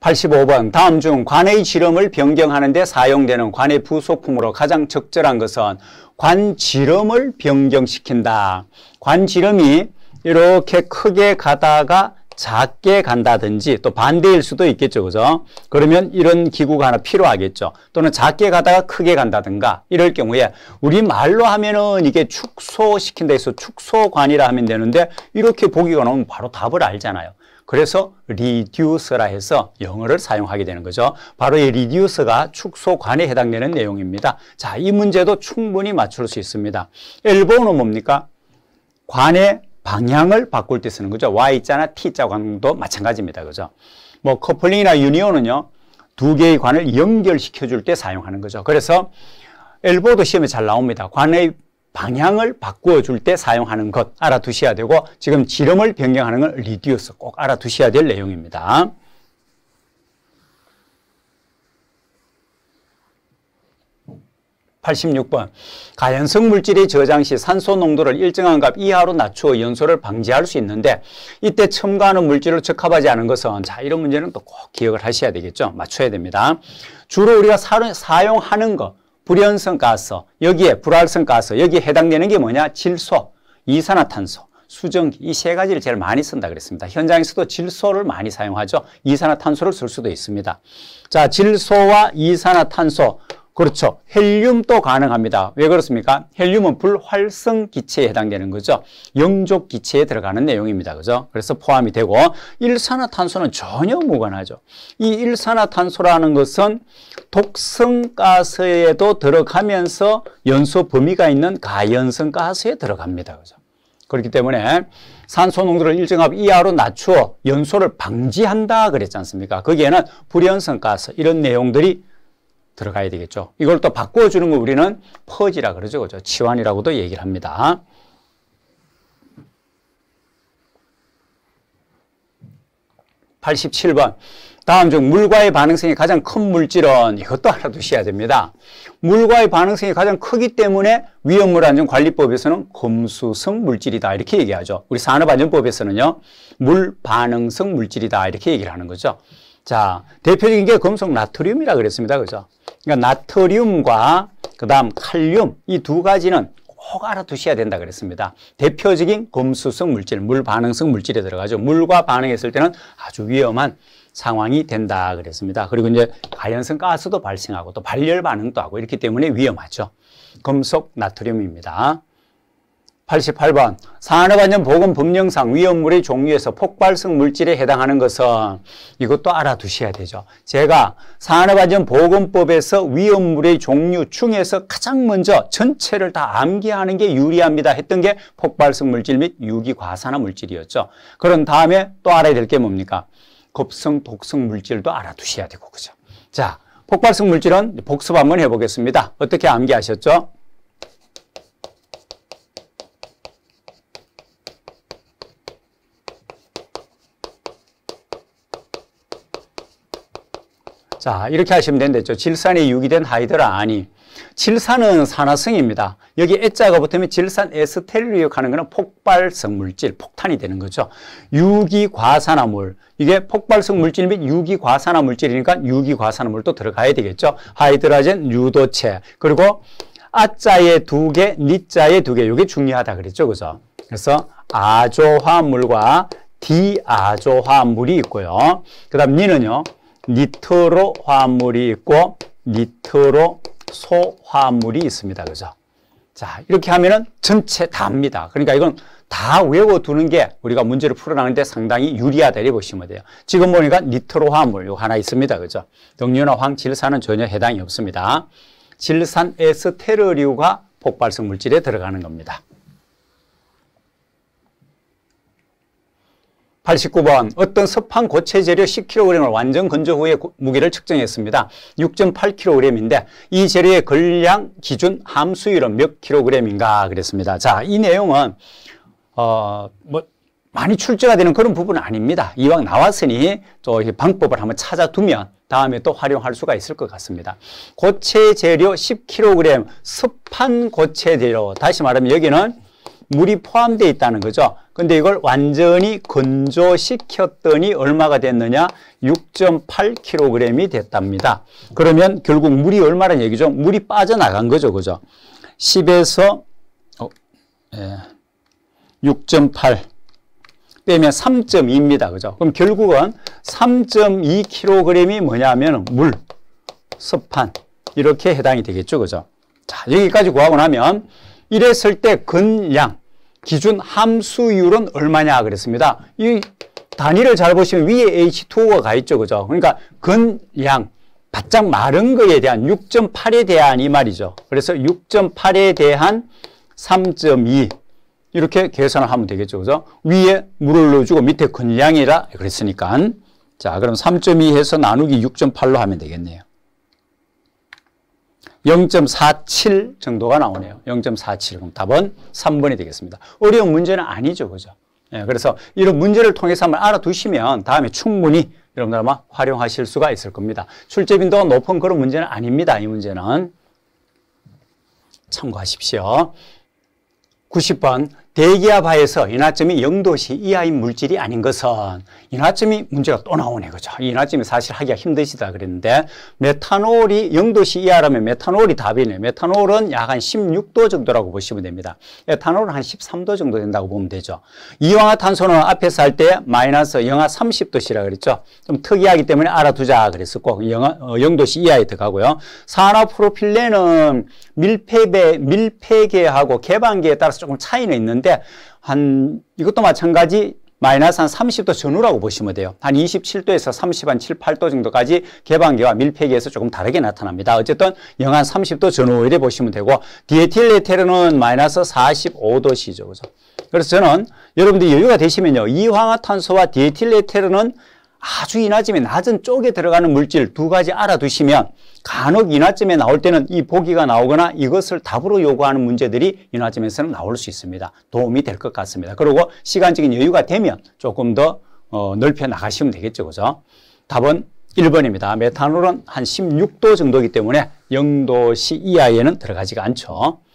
85번 다음 중 관의 지름을 변경하는 데 사용되는 관의 부속품으로 가장 적절한 것은 관지름을 변경시킨다. 관지름이 이렇게 크게 가다가 작게 간다든지 또 반대일 수도 있겠죠. 그죠? 그러면 이런 기구가 하나 필요하겠죠. 또는 작게 가다가 크게 간다든가 이럴 경우에 우리말로 하면은 이게 축소시킨다 해서 축소관이라 하면 되는데 이렇게 보기가 나오면 바로 답을 알잖아요. 그래서 reduce라 해서 영어를 사용하게 되는 거죠. 바로 이 reduce가 축소관에 해당되는 내용입니다. 자, 이 문제도 충분히 맞출 수 있습니다. 일본은 뭡니까? 관에 방향을 바꿀 때 쓰는 거죠. Y자나 T자 관도 마찬가지입니다. 그죠? 뭐 커플링이나 유니온은요. 두 개의 관을 연결시켜 줄 때 사용하는 거죠. 그래서 엘보드 시험에 잘 나옵니다. 관의 방향을 바꾸어 줄 때 사용하는 것 알아두셔야 되고 지금 지름을 변경하는 건 리듀스 꼭 알아두셔야 될 내용입니다. 86번 가연성 물질이 저장 시 산소 농도를 일정한 값 이하로 낮추어 연소를 방지할 수 있는데 이때 첨가하는 물질을 적합하지 않은 것은 자 이런 문제는 또 꼭 기억을 하셔야 되겠죠. 맞춰야 됩니다. 주로 우리가 사용하는 거 불연성 가스 여기에 불활성 가스 여기에 해당되는 게 뭐냐 질소 이산화탄소 수증기 이 세 가지를 제일 많이 쓴다 그랬습니다. 현장에서도 질소를 많이 사용하죠. 이산화탄소를 쓸 수도 있습니다. 자, 질소와 이산화탄소 그렇죠. 헬륨도 가능합니다. 왜 그렇습니까? 헬륨은 불활성 기체에 해당되는 거죠. 영족 기체에 들어가는 내용입니다. 그죠? 그래서 포함이 되고 일산화탄소는 전혀 무관하죠. 이 일산화탄소라는 것은 독성 가스에도 들어가면서 연소 범위가 있는 가연성 가스에 들어갑니다. 그죠? 그렇기 때문에 산소 농도를 일정압 이하로 낮추어 연소를 방지한다 그랬지 않습니까? 거기에는 불연성 가스 이런 내용들이 들어가야 되겠죠. 이걸 또 바꿔주는 거 우리는 퍼지라 그러죠. 그죠? 렇 치환이라고도 얘기를 합니다. 8 7번 다음 중 물과의 반응성이 가장 큰 물질은 이것도 알아두셔야 됩니다. 물과의 반응성이 가장 크기 때문에 위험물안전관리법에서는 검수성 물질이다 이렇게 얘기하죠. 우리 산업안전법에서는요. 물 반응성 물질이다 이렇게 얘기를 하는 거죠. 자, 대표적인 게 금속 나트륨이라 그랬습니다. 그죠? 그러니까 나트륨과 그다음 칼륨 이 두 가지는 꼭 알아두셔야 된다 그랬습니다. 대표적인 검수성 물질, 물 반응성 물질에 들어가죠. 물과 반응했을 때는 아주 위험한 상황이 된다 그랬습니다. 그리고 이제 가연성 가스도 발생하고 또 발열 반응도 하고 이렇기 때문에 위험하죠. 금속 나트륨입니다. 88번 산업안전보건법령상 위험물의 종류에서 폭발성 물질에 해당하는 것은 이것도 알아두셔야 되죠. 제가 산업안전보건법에서 위험물의 종류 중에서 가장 먼저 전체를 다 암기하는 게 유리합니다 했던 게 폭발성 물질 및 유기과산화 물질이었죠. 그런 다음에 또 알아야 될 게 뭡니까? 급성 독성 물질도 알아두셔야 되고 그죠. 자, 폭발성 물질은 복습 한번 해보겠습니다. 어떻게 암기하셨죠? 자, 이렇게 하시면 되는데 질산이 유기된 하이드라 아니. 질산은 산화성입니다. 여기 S자가 붙으면 질산 에스테리를 하는 것은 폭발성 물질, 폭탄이 되는 거죠. 유기과산화물, 이게 폭발성 물질 및 유기과산화 물질이니까 유기과산화물도 들어가야 되겠죠. 하이드라젠 유도체, 그리고 아자에 두 개, 니자에 두 개, 이게 중요하다 그랬죠. 그죠? 그래서 아조화물과 디아조화물이 있고요. 그 다음 니는요. 니트로 화합물이 있고 니트로 소화합물이 있습니다. 그죠? 자, 이렇게 하면은 전체 다입니다. 그러니까 이건 다 외워두는 게 우리가 문제를 풀어나가는데 상당히 유리하다 이 보시면 돼요. 지금 보니까 니트로 화합물 요 하나 있습니다. 그죠? 등류나 황질산은 전혀 해당이 없습니다. 질산 에스테르류가 폭발성 물질에 들어가는 겁니다. 89번 어떤 섭한 고체 재료 10kg을 완전 건조 후에 무게를 측정했습니다. 6.8kg인데 이 재료의 근량 기준 함수율은 몇 kg인가 그랬습니다. 자, 이 내용은 어, 뭐 많이 출제가 되는 그런 부분은 아닙니다. 이왕 나왔으니 또 방법을 한번 찾아두면 다음에 또 활용할 수가 있을 것 같습니다. 고체 재료 10kg 습한 고체 재료 다시 말하면 여기는 물이 포함되어 있다는 거죠. 근데 이걸 완전히 건조시켰더니 얼마가 됐느냐? 6.8kg이 됐답니다. 그러면 결국 물이 얼마란 얘기죠? 물이 빠져나간 거죠. 그죠? 10에서 어, 6.8 예, 빼면 3.2입니다. 그죠? 그럼 결국은 3.2kg이 뭐냐면 물, 습한 이렇게 해당이 되겠죠. 그죠? 자, 여기까지 구하고 나면 이랬을 때 근량 기준 함수율은 얼마냐 그랬습니다. 이 단위를 잘 보시면 위에 H2O가 가 있죠. 그죠? 그러니까 근량, 바짝 마른 거에 대한 6.8에 대한 이 말이죠. 그래서 6.8에 대한 3.2 이렇게 계산을 하면 되겠죠. 그죠? 위에 물을 넣어주고 밑에 근량이라 그랬으니까. 자, 그럼 3.2 해서 나누기 6.8로 하면 되겠네요. 0.47 정도가 나오네요. 0.47. 그럼 답은 3번이 되겠습니다. 어려운 문제는 아니죠. 그죠? 예, 그래서 이런 문제를 통해서 한번 알아두시면 다음에 충분히 여러분들 아마 활용하실 수가 있을 겁니다. 출제빈도가 높은 그런 문제는 아닙니다. 이 문제는. 참고하십시오. 90번 대기압 하에서 인하점이 0도시 이하인 물질이 아닌 것은 인하점이 문제가 또 나오네 그죠 인하점이 사실 하기가 힘드시다 그랬는데 메탄올이 0도시 이하라면 메탄올이 답이네 메탄올은 약 한 16도 정도라고 보시면 됩니다 에탄올은 한 13도 정도 된다고 보면 되죠 이황화탄소는 앞에서 할 때 마이너스 영하 3 0도시라 그랬죠 좀 특이하기 때문에 알아두자 그랬었고 영하, 어, 0도시 이하에 들어가고요 산화프로필렌은 밀폐배, 밀폐계하고 개방계에 따라서 조금 차이는 있는데 때한 이것도 마찬가지 마이너스 한 30도 전후라고 보시면 돼요. 한 27도에서 30, 한 7, 8도 정도까지 개방기와밀폐기에서 조금 다르게 나타납니다. 어쨌든 영하 30도 전후 이래 보시면 되고 디에틸레테르는 마이너스 4 5도시죠 그죠? 그래서 저는 여러분들 여유가 되시면요. 이황화탄소와 디에틸레테르는 아주 인화점에 낮은 쪽에 들어가는 물질 두 가지 알아두시면 간혹 인화점에 나올 때는 이 보기가 나오거나 이것을 답으로 요구하는 문제들이 인화점에서는 나올 수 있습니다. 도움이 될 것 같습니다. 그리고 시간적인 여유가 되면 조금 더 어, 넓혀 나가시면 되겠죠. 그죠? 답은 1번입니다. 메탄올은 한 16도 정도이기 때문에 0도시 이하에는 들어가지가 않죠.